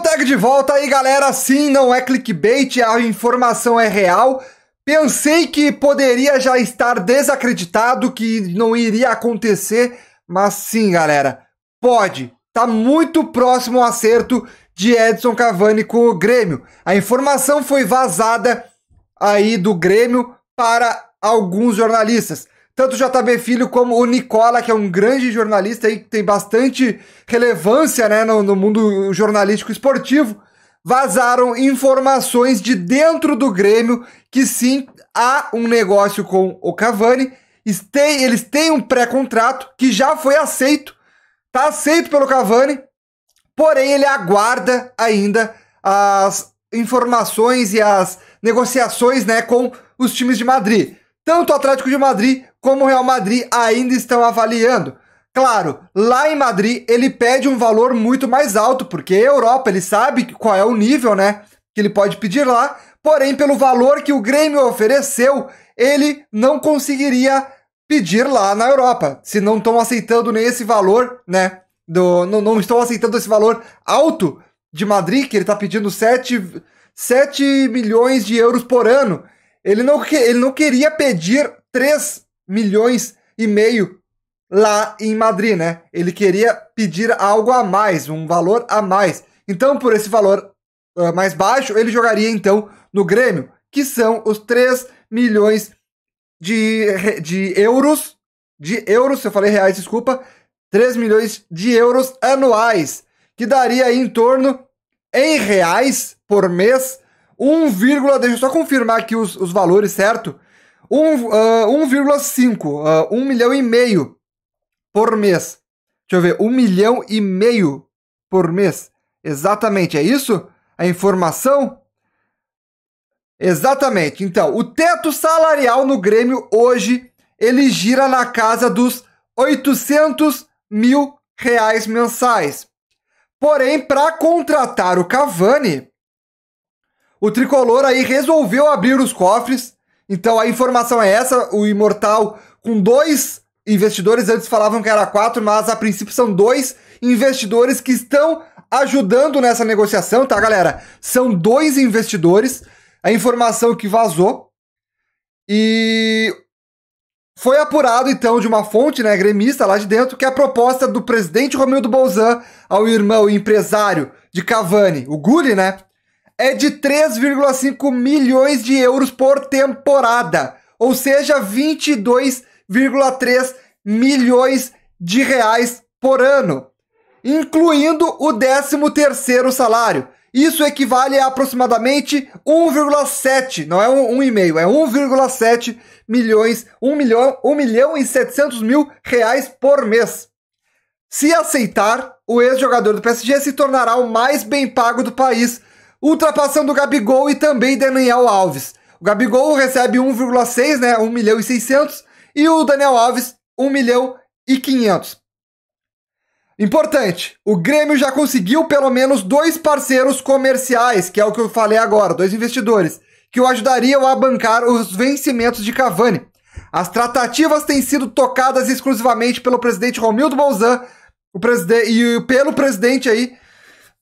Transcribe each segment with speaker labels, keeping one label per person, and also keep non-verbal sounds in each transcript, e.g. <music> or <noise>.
Speaker 1: tag de volta aí, galera. Sim, não é clickbait, a informação é real. Pensei que poderia já estar desacreditado, que não iria acontecer, mas sim, galera, pode. Tá muito próximo o acerto de Edson Cavani com o Grêmio. A informação foi vazada aí do Grêmio para alguns jornalistas tanto o JB Filho como o Nicola, que é um grande jornalista aí, que tem bastante relevância né, no, no mundo jornalístico esportivo, vazaram informações de dentro do Grêmio que sim há um negócio com o Cavani. Tem, eles têm um pré-contrato que já foi aceito, tá aceito pelo Cavani, porém ele aguarda ainda as informações e as negociações né, com os times de Madrid. Tanto o Atlético de Madrid como o Real Madrid ainda estão avaliando. Claro, lá em Madrid ele pede um valor muito mais alto, porque a Europa ele sabe qual é o nível, né? Que ele pode pedir lá. Porém, pelo valor que o Grêmio ofereceu, ele não conseguiria pedir lá na Europa. Se não estão aceitando nem esse valor, né? Do, não, não estão aceitando esse valor alto de Madrid, que ele está pedindo 7, 7 milhões de euros por ano. Ele não, ele não queria pedir 3 milhões e meio lá em Madrid, né? Ele queria pedir algo a mais, um valor a mais. Então, por esse valor uh, mais baixo, ele jogaria então no Grêmio, que são os 3 milhões de, de euros, de euros, se eu falei reais, desculpa, 3 milhões de euros anuais, que daria em torno em reais por mês, 1, deixa eu só confirmar aqui os, os valores, certo? Um, uh, 1,5, uh, 1 milhão e meio por mês. Deixa eu ver, 1 milhão e meio por mês. Exatamente, é isso? A informação? Exatamente. Então, o teto salarial no Grêmio hoje, ele gira na casa dos 800 mil reais mensais. Porém, para contratar o Cavani, o tricolor aí resolveu abrir os cofres então a informação é essa, o Imortal com dois investidores, antes falavam que era quatro, mas a princípio são dois investidores que estão ajudando nessa negociação, tá, galera? São dois investidores, a informação que vazou. E foi apurado, então, de uma fonte né, gremista lá de dentro, que é a proposta do presidente Romildo Bolzan ao irmão empresário de Cavani, o Gulli, né? é de 3,5 milhões de euros por temporada, ou seja, 22,3 milhões de reais por ano, incluindo o 13º salário. Isso equivale a aproximadamente 1,7, não é 1,5, um, um é 1,7 milhões, 1 milhão, 1 milhão e 700 mil reais por mês. Se aceitar, o ex-jogador do PSG se tornará o mais bem pago do país, ultrapassando o Gabigol e também Daniel Alves. O Gabigol recebe 1,6, né, 1 milhão e 600, e o Daniel Alves 1 milhão e 500. Importante, o Grêmio já conseguiu pelo menos dois parceiros comerciais, que é o que eu falei agora, dois investidores, que o ajudariam a bancar os vencimentos de Cavani. As tratativas têm sido tocadas exclusivamente pelo presidente Romildo Bolzan, o presidente e pelo presidente aí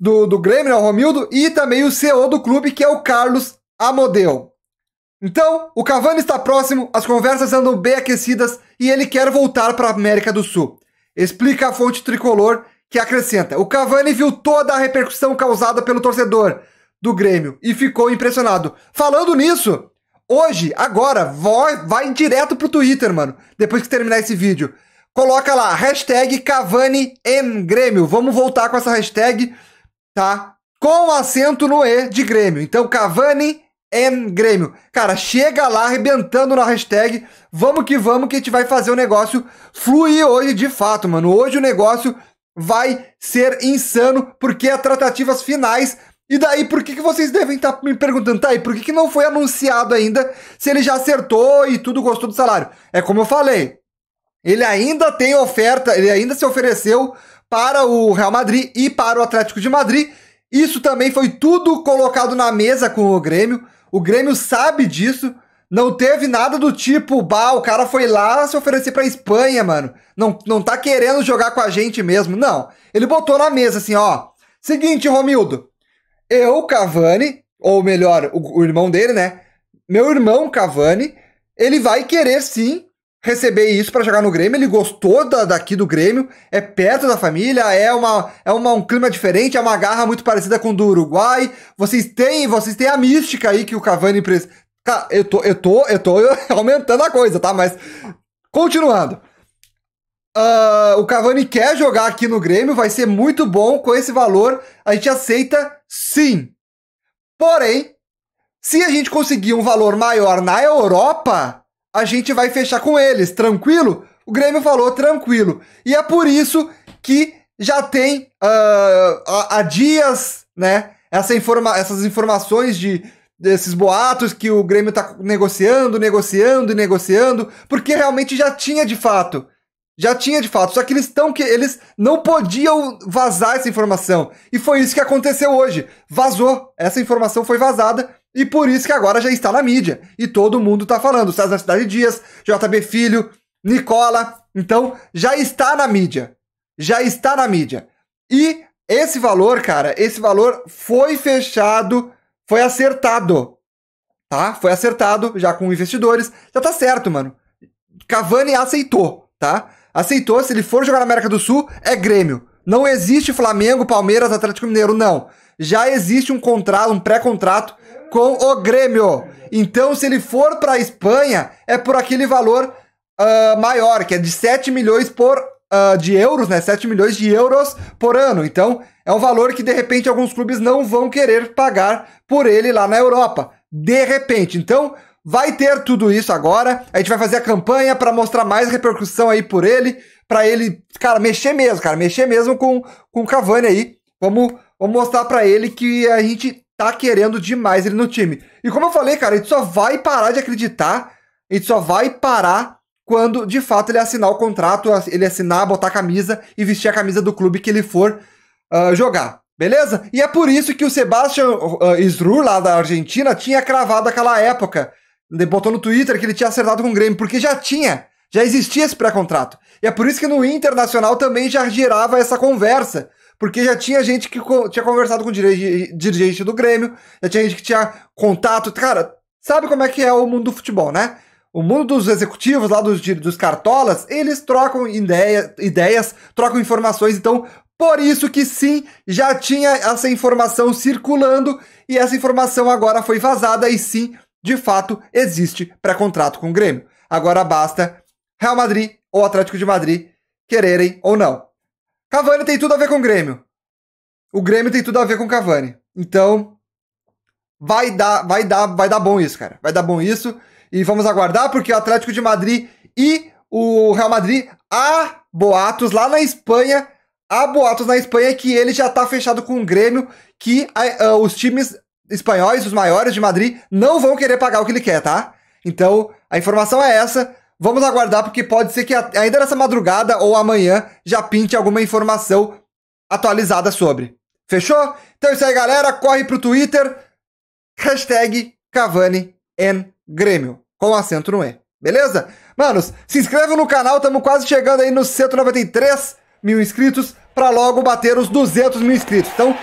Speaker 1: do, do Grêmio, né, o Romildo, e também o CEO do clube, que é o Carlos Amodeu. Então, o Cavani está próximo, as conversas andam bem aquecidas e ele quer voltar para a América do Sul. Explica a fonte tricolor que acrescenta: O Cavani viu toda a repercussão causada pelo torcedor do Grêmio e ficou impressionado. Falando nisso, hoje, agora, vai, direto direto pro Twitter, mano, depois que terminar esse vídeo. Coloca lá, hashtag Cavani em Grêmio. Vamos voltar com essa hashtag tá? Com acento no E de Grêmio. Então, Cavani em é Grêmio. Cara, chega lá arrebentando na hashtag. Vamos que vamos, que a gente vai fazer o negócio fluir hoje de fato, mano. Hoje o negócio vai ser insano, porque é tratativas finais. E daí, por que, que vocês devem estar tá me perguntando, tá aí, por que, que não foi anunciado ainda se ele já acertou e tudo gostou do salário? É como eu falei, ele ainda tem oferta, ele ainda se ofereceu para o Real Madrid e para o Atlético de Madrid. Isso também foi tudo colocado na mesa com o Grêmio. O Grêmio sabe disso. Não teve nada do tipo, bah, o cara foi lá se oferecer pra Espanha, mano. Não, não tá querendo jogar com a gente mesmo. Não. Ele botou na mesa assim, ó. Seguinte, Romildo. Eu, Cavani, ou melhor, o, o irmão dele, né? Meu irmão Cavani, ele vai querer sim receber isso para jogar no Grêmio. Ele gostou da, daqui do Grêmio, é perto da família, é, uma, é uma, um clima diferente, é uma garra muito parecida com o do Uruguai. Vocês têm, vocês têm a mística aí que o Cavani pres... Cara, eu tô, eu tô, eu tô <laughs> aumentando a coisa, tá? Mas continuando. Uh, o Cavani quer jogar aqui no Grêmio, vai ser muito bom com esse valor. A gente aceita sim. Porém, se a gente conseguir um valor maior na Europa, a gente vai fechar com eles, tranquilo? O Grêmio falou tranquilo. E é por isso que já tem há uh, ah, dias, né? Essa informa essas informações de desses boatos que o Grêmio tá negociando, negociando e negociando, porque realmente já tinha de fato. Já tinha de fato, só que eles estão que eles não podiam vazar essa informação. E foi isso que aconteceu hoje. Vazou, essa informação foi vazada e por isso que agora já está na mídia. E todo mundo está falando. César Cidade Dias, JB Filho, Nicola. Então, já está na mídia. Já está na mídia. E esse valor, cara, esse valor foi fechado, foi acertado. Tá? Foi acertado já com investidores. Já tá certo, mano. Cavani aceitou, tá? Aceitou. Se ele for jogar na América do Sul, é Grêmio. Não existe Flamengo, Palmeiras, Atlético Mineiro, não. Já existe um contrato, um pré-contrato com o Grêmio. Então, se ele for para a Espanha, é por aquele valor uh, maior, que é de 7 milhões por Uh, de euros, né? 7 milhões de euros por ano. Então, é um valor que de repente alguns clubes não vão querer pagar por ele lá na Europa. De repente. Então, vai ter tudo isso agora. A gente vai fazer a campanha para mostrar mais repercussão aí por ele, para ele, cara, mexer mesmo, cara, mexer mesmo com com o Cavani aí. Vamos, vamos mostrar para ele que a gente tá querendo demais ele no time. E como eu falei, cara, a gente só vai parar de acreditar, a gente só vai parar quando de fato ele assinar o contrato, ele assinar, botar a camisa e vestir a camisa do clube que ele for uh, jogar. Beleza? E é por isso que o Sebastian uh, ah, Isru, lá da Argentina, tinha cravado aquela época. Botou no Twitter que ele tinha acertado com o Grêmio, porque já tinha, já existia esse pré-contrato. E é por isso que no Internacional também já girava essa conversa porque já tinha gente que co tinha conversado com dirigente do Grêmio, já tinha gente que tinha contato. Cara, sabe como é que é o mundo do futebol, né? O mundo dos executivos lá dos, dos cartolas, eles trocam ideia, ideias, trocam informações, então por isso que sim, já tinha essa informação circulando e essa informação agora foi vazada e sim, de fato, existe pré-contrato com o Grêmio. Agora basta Real Madrid ou Atlético de Madrid quererem ou não. Cavani tem tudo a ver com o Grêmio. O Grêmio tem tudo a ver com o Cavani. Então, vai dar, vai dar, vai dar bom isso, cara. Vai dar bom isso e vamos aguardar porque o Atlético de Madrid e o Real Madrid há boatos lá na Espanha, há boatos na Espanha que ele já tá fechado com o Grêmio, que uh, os times espanhóis, os maiores de Madrid, não vão querer pagar o que ele quer, tá? Então, a informação é essa. Vamos aguardar, porque pode ser que ainda nessa madrugada ou amanhã já pinte alguma informação atualizada sobre. Fechou? Então é isso aí, galera. Corre pro Twitter. Hashtag Cavani Grêmio. Com acento no E. Beleza? Manos, se inscrevam no canal. Estamos quase chegando aí nos 193 mil inscritos para logo bater os 200 mil inscritos. Então,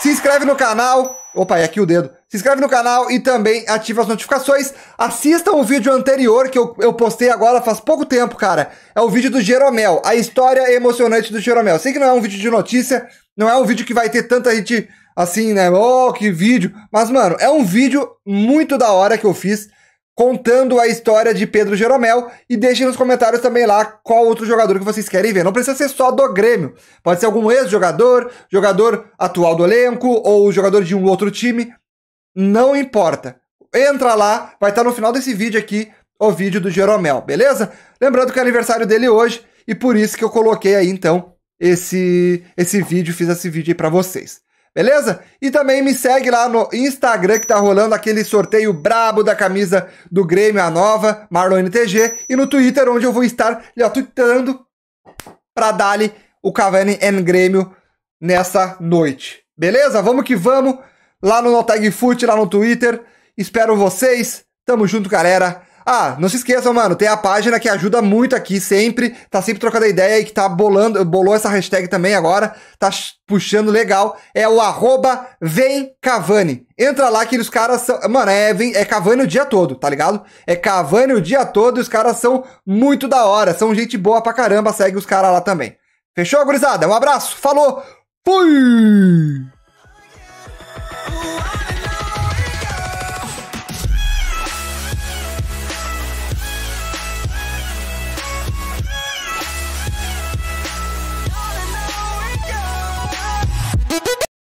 Speaker 1: se inscreve no canal. Opa, é aqui o dedo se inscreve no canal e também ativa as notificações. Assista o vídeo anterior que eu, eu postei agora faz pouco tempo, cara. É o vídeo do Jeromel, a história emocionante do Jeromel. Sei que não é um vídeo de notícia, não é um vídeo que vai ter tanta gente assim, né? Oh, que vídeo. Mas, mano, é um vídeo muito da hora que eu fiz contando a história de Pedro Jeromel e deixem nos comentários também lá qual outro jogador que vocês querem ver. Não precisa ser só do Grêmio, pode ser algum ex-jogador, jogador atual do elenco ou jogador de um outro time não importa. Entra lá, vai estar tá no final desse vídeo aqui o vídeo do Jeromel, beleza? Lembrando que é aniversário dele hoje e por isso que eu coloquei aí então esse esse vídeo, fiz esse vídeo aí para vocês. Beleza? E também me segue lá no Instagram que tá rolando aquele sorteio brabo da camisa do Grêmio, a nova, Marlon NTG, e no Twitter, onde eu vou estar já tweetando pra dali o Cavani em Grêmio nessa noite. Beleza? Vamos que vamos! lá no Notag Foot, lá no Twitter. Espero vocês. Tamo junto, galera. Ah, não se esqueçam, mano, tem a página que ajuda muito aqui sempre, tá sempre trocando ideia e que tá bolando, bolou essa hashtag também agora, tá puxando legal, é o arroba Entra lá que os caras são, mano, é, é Cavani o dia todo, tá ligado? É Cavani o dia todo e os caras são muito da hora, são gente boa pra caramba, segue os caras lá também. Fechou, gurizada? Um abraço, falou, fui!